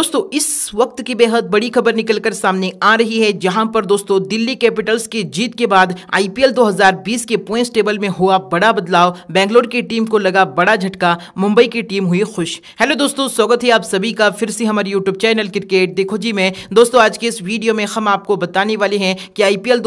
दोस्तों इस वक्त की बेहद बड़ी खबर निकलकर सामने आ रही है जहां पर दोस्तों दिल्ली कैपिटल्स की जीत के बाद आईपीएल 2020 के पॉइंट्स टेबल में हुआ बड़ा बदलाव बेंगलोर की टीम को लगा बड़ा झटका मुंबई की टीम हुई खुश हेलो दोस्तों स्वागत है आप सभी का फिर से हमारे यूट्यूब चैनल क्रिकेट देखो जी में दोस्तों आज के इस वीडियो में हम आपको बताने वाले हैं कि आईपीएल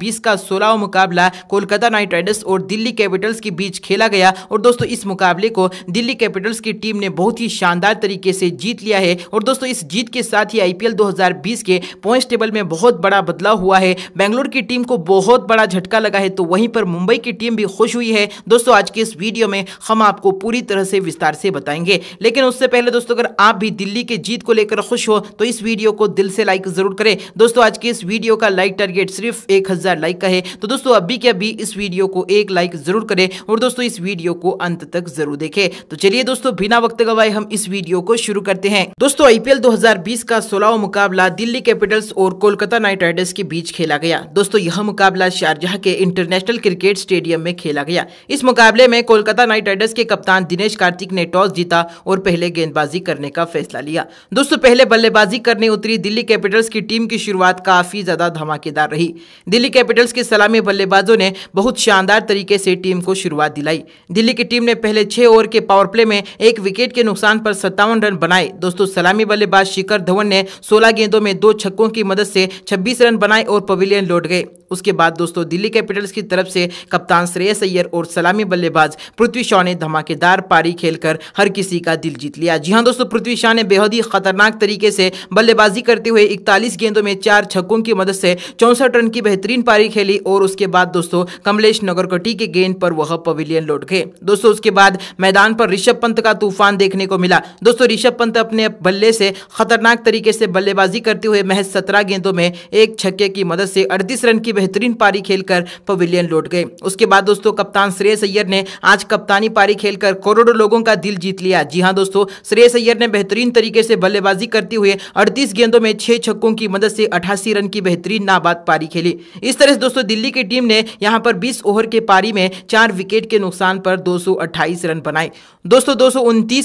पी का सोलहवा मुकाबला कोलकाता नाइट राइडर्स और दिल्ली कैपिटल्स के बीच खेला गया और दोस्तों इस मुकाबले को दिल्ली कैपिटल्स की टीम ने बहुत ही शानदार तरीके से जीत लिया है और दोस्तों दोस्तों इस जीत के साथ ही आईपीएल 2020 के पॉइंट्स टेबल में बहुत बड़ा बदलाव हुआ है बेंगलोर की टीम को बहुत बड़ा झटका लगा है तो वहीं पर मुंबई की टीम भी खुश हुई है दोस्तों आज के इस वीडियो में हम आपको पूरी तरह से विस्तार से बताएंगे लेकिन उससे पहले दोस्तों अगर आप भी दिल्ली के जीत को लेकर खुश हो तो इस वीडियो को दिल से लाइक जरूर करें दोस्तों आज के इस वीडियो का लाइक टारगेट सिर्फ एक लाइक का है तो दोस्तों अभी के अभी इस वीडियो को एक लाइक जरूर करें और दोस्तों इस वीडियो को अंत तक जरूर देखें तो चलिए दोस्तों बिना वक्त गवाए हम इस वीडियो को शुरू करते हैं दोस्तों आईपीएल आईपीएल 2020 का सोलह मुकाबला दिल्ली कैपिटल्स और कोलकाता नाइट राइडर्स के बीच खेला गया दोस्तों यह मुकाबला शारजहा के इंटरनेशनल क्रिकेट स्टेडियम में खेला गया इस मुकाबले में कोलकाता नाइट राइडर्स के कप्तान दिनेश कार्तिक ने टॉस जीता और पहले गेंदबाजी करने का फैसला लिया दोस्तों पहले बल्लेबाजी करने उतरी दिल्ली कैपिटल्स की टीम की शुरुआत काफी ज्यादा धमाकेदार रही दिल्ली कैपिटल्स के सलामी बल्लेबाजों ने बहुत शानदार तरीके से टीम को शुरुआत दिलाई दिल्ली की टीम ने पहले छह ओवर के पावर प्ले में एक विकेट के नुकसान पर सत्तावन रन बनाए दोस्तों सलामी बल्ले बल्लेबाज शिखर धवन ने 16 गेंदों में दो छक्कों की मदद से 26 रन बनाए और पवेलियन लौट गए उसके बाद दोस्तों दिल्ली कैपिटल्स की तरफ से कप्तान श्रेयस अय्यर और सलामी बल्लेबाज पृथ्वी शॉ ने धमाकेदार पारी खेलकर हर किसी का दिल जीत लिया जी हाँ दोस्तों पृथ्वी शाह ने बेहद ही खतरनाक तरीके से बल्लेबाजी करते हुए इकतालीस गेंदों में चार छक्कों की मदद से चौंसठ रन की बेहतरीन पारी खेली और उसके बाद दोस्तों कमलेश नगरकटी के गेंद पर वह पवेलियन लौट गए दोस्तों उसके बाद मैदान पर ऋषभ पंत का तूफान देखने को मिला दोस्तों ऋषभ पंत अपने बल्ले से खतरनाक तरीके से बल्लेबाजी करते हुए महज सत्रह गेंदों में एक छक्के की मदद से अड़तीस रन की बेहतरीन पारी खेलकर पवेलियन लौट गए उसके बाद दोस्तों कप्तान श्रेयस अय्यर ने आज कप्तानी पारी खेलकर करोड़ों लोगों का दिल जीत लिया जी हाँ दोस्तों श्रेयस अय्यर ने बेहतरीन तरीके से बल्लेबाजी करते हुए अड़तीस गेंदों में छह छक्कों की मदद से अठासी रन की बेहतरीन नाबाद पारी खेली इस तरह से दोस्तों दिल्ली की टीम ने यहाँ पर बीस ओवर के पारी में चार विकेट के नुकसान पर 228 रन बनाए दोस्तों दो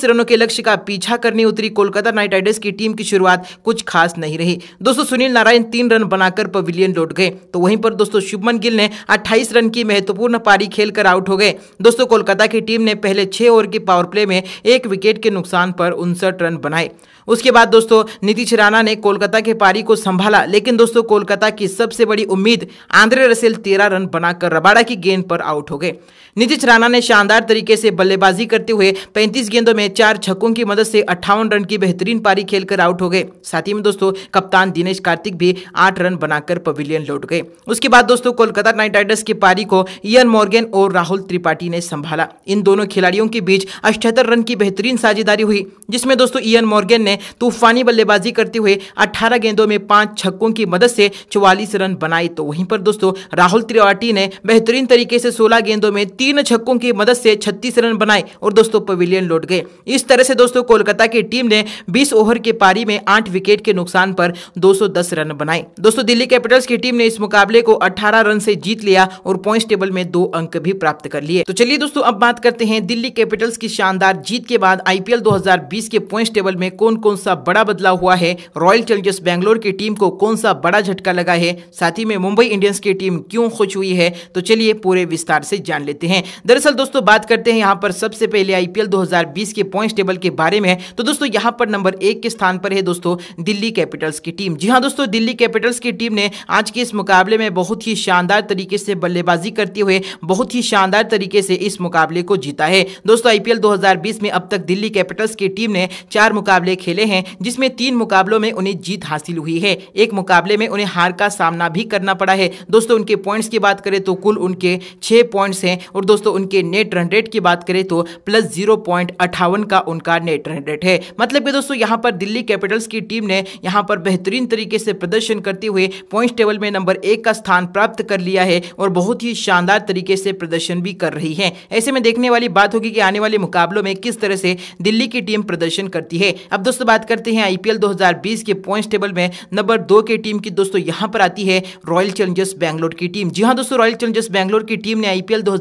रनों के लक्ष्य का पीछा करने उतरी कोलकाता नाइट राइडर्स रॉयल्स की टीम की शुरुआत कुछ खास नहीं रही दोस्तों सुनील नारायण तीन रन बनाकर पवेलियन लौट गए तो वहीं पर दोस्तों शुभमन गिल ने अट्ठाईस रन की महत्वपूर्ण पारी खेलकर आउट हो गए दोस्तों कोलकाता की टीम ने पहले छह ओवर की पावर प्ले में एक विकेट के नुकसान पर उनसठ रन बनाए उसके बाद दोस्तों नीतीश राणा ने कोलकाता के पारी को संभाला लेकिन दोस्तों कोलकाता की सबसे बड़ी उम्मीद आंद्रे रसेल तेरह रन बनाकर रबाड़ा की गेंद पर आउट हो गए नीतीश राणा ने शानदार तरीके से बल्लेबाजी करते हुए पैंतीस गेंदों में चार छक्कों की मदद से अट्ठावन रन की बेहतरीन पारी पारी खेलकर आउट हो गए साथ ही में दोस्तों कप्तान दिनेश कार्तिक भी आठ रन बनाकर पवेलियन लौट गए उसके बाद दोस्तों कोलकाता नाइट राइडर्स की पारी को इयन मॉर्गेन और राहुल त्रिपाठी ने संभाला इन दोनों खिलाड़ियों के बीच अठहत्तर रन की बेहतरीन साझेदारी हुई जिसमें दोस्तों इयन मॉर्गेन ने तूफानी बल्लेबाजी करते हुए 18 गेंदों में पांच छक्कों की मदद से चौवालीस रन बनाए तो वहीं पर दोस्तों राहुल त्रिपाठी ने बेहतरीन तरीके से सोलह गेंदों में तीन छक्कों की मदद से छत्तीस रन बनाए और दोस्तों पवेलियन लौट गए इस तरह से दोस्तों कोलकाता की टीम ने बीस ओवर के पारी में आठ विकेट के नुकसान पर 210 रन बनाए दोस्तों दिल्ली कैपिटल्स की टीम ने इस मुकाबले को 18 रन से जीत लिया और पॉइंट टेबल में दो अंक भी प्राप्त कर लिए तो चलिए दोस्तों अब बात करते हैं दिल्ली कैपिटल्स की शानदार जीत के बाद आईपीएल 2020 के पॉइंट टेबल में कौन कौन सा बड़ा बदलाव हुआ है रॉयल चैलेंजर्स बैंगलोर की टीम को कौन सा बड़ा झटका लगा है साथ ही में मुंबई इंडियंस की टीम क्यों खुश हुई है तो चलिए पूरे विस्तार से जान लेते हैं दरअसल दोस्तों बात करते हैं यहाँ पर सबसे पहले आईपीएल 2020 के पॉइंट टेबल के बारे में तो दोस्तों यहाँ पर नंबर एक एक के स्थान पर है दोस्तों दिल्ली कैपिटल्स की टीम जी हाँ दोस्तों दिल्ली कैपिटल्स की टीम ने आज के इस मुकाबले में बहुत ही शानदार तरीके से बल्लेबाजी करते हुए बहुत ही शानदार तरीके से इस मुकाबले को जीता है दोस्तों आईपीएल 2020 में अब तक दिल्ली कैपिटल्स की टीम ने चार मुकाबले खेले हैं जिसमें तीन मुकाबलों में उन्हें जीत हासिल हुई है एक मुकाबले में उन्हें हार का सामना भी करना पड़ा है दोस्तों उनके पॉइंट्स की बात करें तो कुल उनके छह पॉइंट्स हैं और दोस्तों उनके नेट रन रेट की बात करें तो प्लस जीरो पॉइंट अट्ठावन का उनका नेट रन रेट है मतलब कि दोस्तों यहाँ पर दिल्ली कैपिटल्स की टीम ने यहाँ पर बेहतरीन तरीके से प्रदर्शन करते हुए पॉइंट टेबल में नंबर एक का स्थान प्राप्त कर लिया है और बहुत ही शानदार तरीके से प्रदर्शन भी कर रही है ऐसे में देखने वाली बात होगी कि आने वाले मुकाबलों में किस तरह से दिल्ली की टीम प्रदर्शन करती है अब दोस्तों बात करते हैं आईपीएल 2020 के पॉइंट टेबल में नंबर दो की टीम की दोस्तों यहाँ पर आती है रॉयल चैलेंजर्स बैंगलोर की टीम जी हाँ दोस्तों रॉयल चैलेंजर्स बैंगलोर की टीम ने आईपीएल दो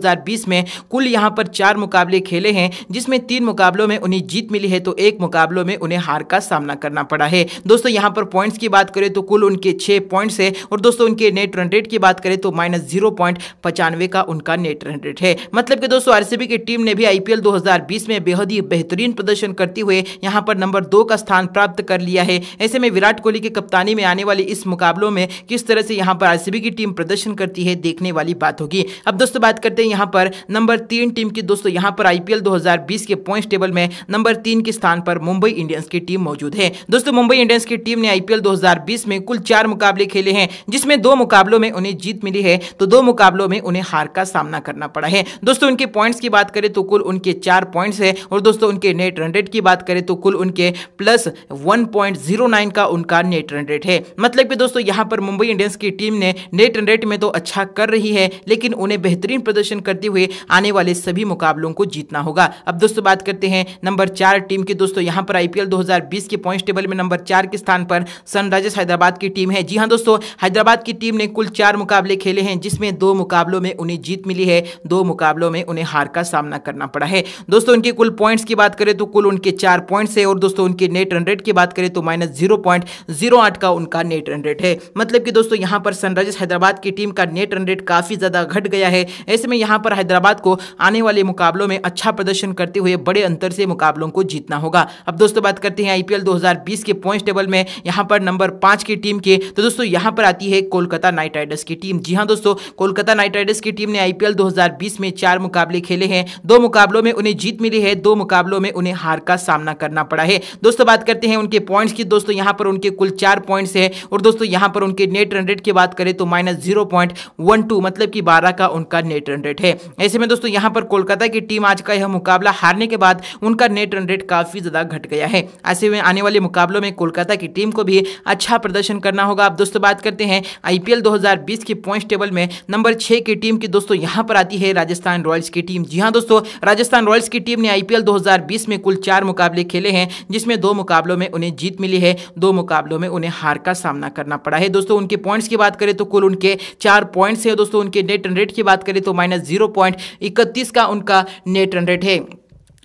में कुल यहाँ पर चार मुकाबले खेले हैं जिसमें तीन मुकाबलों में उन्हें जीत मिली है तो एक मुकाबलों में उन्हें हार का सामना करना पड़ा है दोस्तों यहां पर पॉइंट्स की बात करें तो कुल उनके छह पॉइंट्स है और दोस्तों उनके नेट रन रेट की बात करें तो माइनस जीरो पॉइंट पचानवे का उनका नेट रन रेट है मतलब कि दोस्तों आरसीबी की टीम ने भी आईपीएल 2020 में बेहद ही बेहतरीन प्रदर्शन करते हुए यहाँ पर नंबर दो का स्थान प्राप्त कर लिया है ऐसे में विराट कोहली की कप्तानी में आने वाले इस मुकाबलों में किस तरह से यहाँ पर आरसीबी की टीम प्रदर्शन करती है देखने वाली बात होगी अब दोस्तों बात करते हैं यहाँ पर नंबर तीन टीम की दोस्तों यहाँ पर आईपीएल दो के पॉइंट टेबल में नंबर तीन के स्थान पर मुंबई इंडियंस की टीम मौजूद है दोस्तों मुंबई इंडियंस की टीम ने आईपीएल 2020 में कुल चार मुकाबले खेले हैं जिसमें दो मुकाबलों में उन्हें जीत मिली है तो दो मुकाबलों में उन्हें हार का सामना करना पड़ा है दोस्तों उनके पॉइंट्स की बात करें तो कुल उनके चार पॉइंट्स है और दोस्तों उनके नेट रन रेट की बात करें तो कुल उनके प्लस वन का उनका नेट रन रेट है मतलब कि दोस्तों यहाँ पर मुंबई इंडियंस की टीम ने नेट रन रेट में तो अच्छा कर रही है लेकिन उन्हें बेहतरीन प्रदर्शन करते हुए आने वाले सभी मुकाबलों को जीतना होगा अब दोस्तों बात करते हैं नंबर चार टीम की दोस्तों यहाँ पर आईपीएल 2020 के पॉइंट टेबल में नंबर चार के स्थान पर सनराइजर्स हैदराबाद की टीम है जी हाँ दोस्तों हैदराबाद की टीम ने कुल चार मुकाबले खेले हैं जिसमें दो मुकाबलों में उन्हें जीत मिली है दो मुकाबलों में उन्हें हार का सामना करना पड़ा है दोस्तों उनके कुल पॉइंट्स की बात करें तो कुल उनके चार पॉइंट्स है और दोस्तों उनके नेट रन रेट की बात करें तो माइनस जीरो पॉइंट जीरो आठ का उनका नेट रन रेट है मतलब कि दोस्तों यहां पर सनराइजर्स हैदराबाद की टीम का नेट रन रेट काफ़ी ज़्यादा घट गया है ऐसे में यहां पर हैदराबाद को आने वाले मुकाबलों में अच्छा प्रदर्शन करते हुए बड़े अंतर से मुकाबलों को जीतना होगा अब दोस्तों बात करते हैं आईपीएल 2020 के पॉइंट टेबल में यहां पर नंबर पांच की टीम के तो दोस्तों यहां पर आती है कोलकाता नाइट राइडर्स की टीम जी हाँ दोस्तों कोलकाता नाइट राइडर्स की टीम ने आईपीएल 2020 में चार मुकाबले खेले हैं दो मुकाबलों में उन्हें जीत मिली है दो मुकाबलों में उन्हें हार का सामना करना पड़ा है दोस्तों बात करते हैं उनके पॉइंट्स की दोस्तों यहां पर उनके कुल चार पॉइंट्स है और दोस्तों यहां पर उनके नेट रनरेट की बात करें तो minus zero point one two मतलब कि बारह का उनका नेट रनरेट है ऐसे में दोस्तों यहां पर कोलकाता की टीम आज का यह मुकाबला हारने के बाद उनका नेट रनरेट काफी ज्यादा घट गया है ऐसे में आने वाले मुकाबलों में कोलकाता की टीम को भी अच्छा प्रदर्शन करना होगा अब दोस्तों बात करते हैं आईपीएल 2020 की पॉइंट टेबल में नंबर छह की टीम की दोस्तों यहां पर आती है राजस्थान रॉयल्स की टीम जी हाँ दोस्तों राजस्थान रॉयल्स की टीम ने आईपीएल दो में कुल चार मुकाबले खेले हैं जिसमें दो मुकाबलों में उन्हें जीत मिली है दो मुकाबलों में उन्हें हार का सामना करना पड़ा है दोस्तों उनके पॉइंट्स की बात करें तो कुल उनके चार पॉइंट्स हैं दोस्तों उनके नेट रन रेट की बात करें तो माइनस जीरो पॉइंट इकतीस का उनका नेट रन रेट है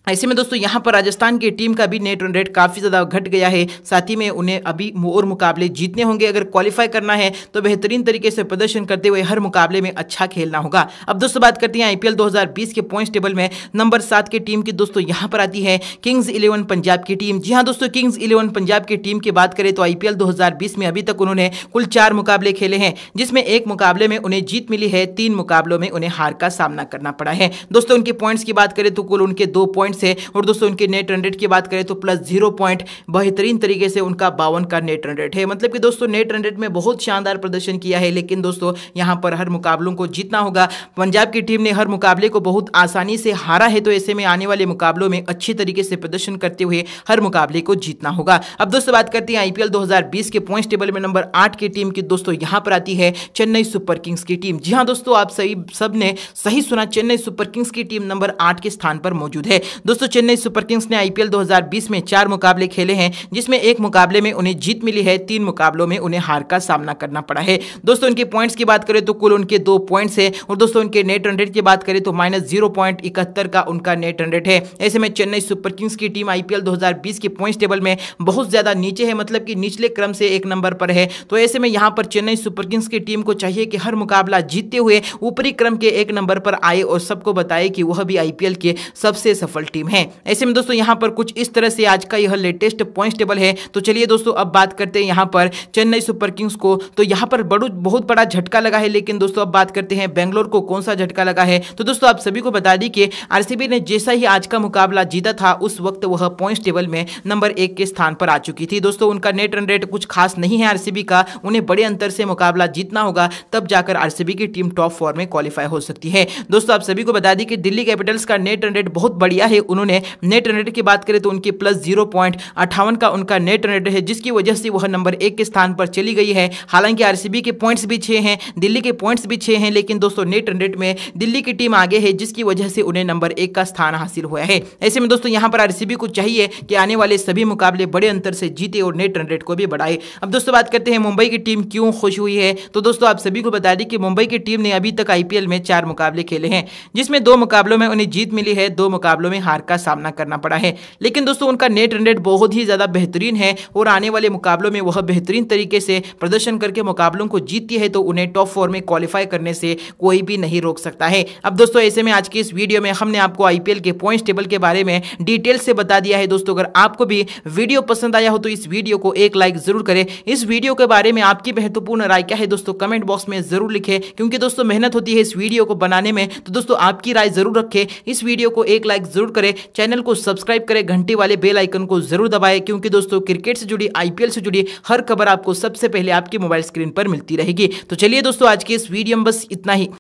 ऐसे हाँ, में दोस्तों यहाँ पर राजस्थान की टीम का भी नेट रन रेट काफ़ी ज़्यादा घट गया है साथ ही में उन्हें अभी और मुकाबले जीतने होंगे अगर क्वालिफाई करना है तो बेहतरीन तरीके से प्रदर्शन करते हुए हर मुकाबले में अच्छा खेलना होगा अब दोस्तों बात करते हैं आईपीएल 2020 के पॉइंट्स टेबल में नंबर सात की टीम की दोस्तों यहाँ पर आती है किंग्स इलेवन पंजाब की टीम जी हाँ दोस्तों किंग्स इलेवन पंजाब की टीम की बात करें तो आईपीएल दो में अभी तक उन्होंने कुल चार मुकाबले खेले हैं जिसमें एक मुकाबले में उन्हें जीत मिली है तीन मुकाबलों में उन्हें हार का सामना करना पड़ा है दोस्तों उनके पॉइंट्स की बात करें तो कुल उनके दो पॉइंट्स रॉन्स है और दोस्तों उनके नेट रन रेट की बात करें तो प्लस जीरो पॉइंट बेहतरीन तरीके से उनका बावन का नेट रन रेट है मतलब कि दोस्तों नेट रन रेट में बहुत शानदार प्रदर्शन किया है लेकिन दोस्तों यहाँ पर हर मुकाबलों को जीतना होगा पंजाब की टीम ने हर मुकाबले को बहुत आसानी से हारा है तो ऐसे में आने वाले मुकाबलों में अच्छी तरीके से प्रदर्शन करते हुए हर मुकाबले को जीतना होगा अब दोस्तों बात करते हैं आईपीएल 2020 के पॉइंट्स टेबल में नंबर आठ की टीम की दोस्तों यहां पर आती है चेन्नई सुपर किंग्स की टीम जी हाँ दोस्तों आप सही सब ने सही सुना चेन्नई सुपर किंग्स की टीम नंबर आठ के स्थान पर मौजूद है दोस्तों चेन्नई सुपर किंग्स ने आईपीएल 2020 में चार मुकाबले खेले हैं जिसमें एक मुकाबले में उन्हें जीत मिली है तीन मुकाबलों में उन्हें हार का सामना करना पड़ा है दोस्तों उनके पॉइंट्स की बात करें तो कुल उनके दो पॉइंट्स है और दोस्तों उनके नेट हंड्रेड की बात करें तो माइनस जीरो पॉइंट इकहत्तर का उनका नेट हंड्रेड है ऐसे में चेन्नई सुपर किंग्स की टीम आईपीएल दो के पॉइंट्स टेबल में बहुत ज़्यादा नीचे है मतलब कि निचले क्रम से एक नंबर पर है तो ऐसे में यहाँ पर चेन्नई सुपर किंग्स की टीम को चाहिए कि हर मुकाबला जीतते हुए ऊपरी क्रम के एक नंबर पर आए और सबको बताए कि वह भी आईपीएल के सबसे सफल टीम है ऐसे में दोस्तों यहाँ पर कुछ इस तरह से आज का यह लेटेस्ट पॉइंट टेबल है तो चलिए दोस्तों अब बात करते हैं यहाँ पर चेन्नई सुपर किंग्स को तो यहाँ पर बड़ू बहुत बड़ा झटका लगा है लेकिन दोस्तों अब बात करते हैं बेंगलोर को कौन सा झटका लगा है तो दोस्तों आप सभी को बता दी कि आरसीबी ने जैसा ही आज का मुकाबला जीता था उस वक्त वह पॉइंट टेबल में नंबर एक के स्थान पर आ चुकी थी दोस्तों उनका नेट रन रेट कुछ खास नहीं है आरसीबी का उन्हें बड़े अंतर से मुकाबला जीतना होगा तब जाकर आरसीबी की टीम टॉप फोर में क्वालिफाई हो सकती है दोस्तों आप सभी को बता दी कि दिल्ली कैपिटल्स का नेट रन रेट बहुत बढ़िया है है उन्होंने नेट रन रेट की बात करें तो उनकी प्लस जीरो पॉइंट अट्ठावन का उनका नेट रन रेट है जिसकी वजह से वह नंबर एक के स्थान पर चली गई है हालांकि आरसीबी के पॉइंट्स भी छः हैं दिल्ली के पॉइंट्स भी छः हैं लेकिन दोस्तों नेट रन रेट में दिल्ली की टीम आगे है जिसकी वजह से उन्हें नंबर एक का स्थान हासिल हुआ है ऐसे में दोस्तों यहाँ पर आरसीबी को चाहिए कि आने वाले सभी मुकाबले बड़े अंतर से जीते और नेट रन रेट को भी बढ़ाए अब दोस्तों बात करते हैं मुंबई की टीम क्यों खुश हुई है तो दोस्तों आप सभी को बता दें कि मुंबई की टीम ने अभी तक आईपीएल में चार मुकाबले खेले हैं जिसमें दो मुकाबलों में उन्हें जीत मिली है दो मुकाबलों में हार का सामना करना पड़ा है लेकिन दोस्तों उनका नेट रन रेट बहुत ही ज़्यादा बेहतरीन है और आने वाले मुकाबलों में वह बेहतरीन तरीके से प्रदर्शन करके मुकाबलों को जीतती है तो उन्हें टॉप फोर में क्वालिफाई करने से कोई भी नहीं रोक सकता है अब दोस्तों ऐसे में आज की इस वीडियो में हमने आपको आईपीएल के पॉइंट टेबल के बारे में डिटेल से बता दिया है दोस्तों अगर आपको भी वीडियो पसंद आया हो तो इस वीडियो को एक लाइक जरूर करें इस वीडियो के बारे में आपकी महत्वपूर्ण राय क्या है दोस्तों कमेंट बॉक्स में जरूर लिखे क्योंकि दोस्तों मेहनत होती है इस वीडियो को बनाने में तो दोस्तों आपकी राय जरूर रखें इस वीडियो को एक लाइक जरूर करें चैनल को सब्सक्राइब करें घंटी वाले बेल आइकन को जरूर दबाएं क्योंकि दोस्तों क्रिकेट से जुड़ी आईपीएल से जुड़ी हर खबर आपको सबसे पहले आपके मोबाइल स्क्रीन पर मिलती रहेगी तो चलिए दोस्तों आज के इस वीडियो में बस इतना ही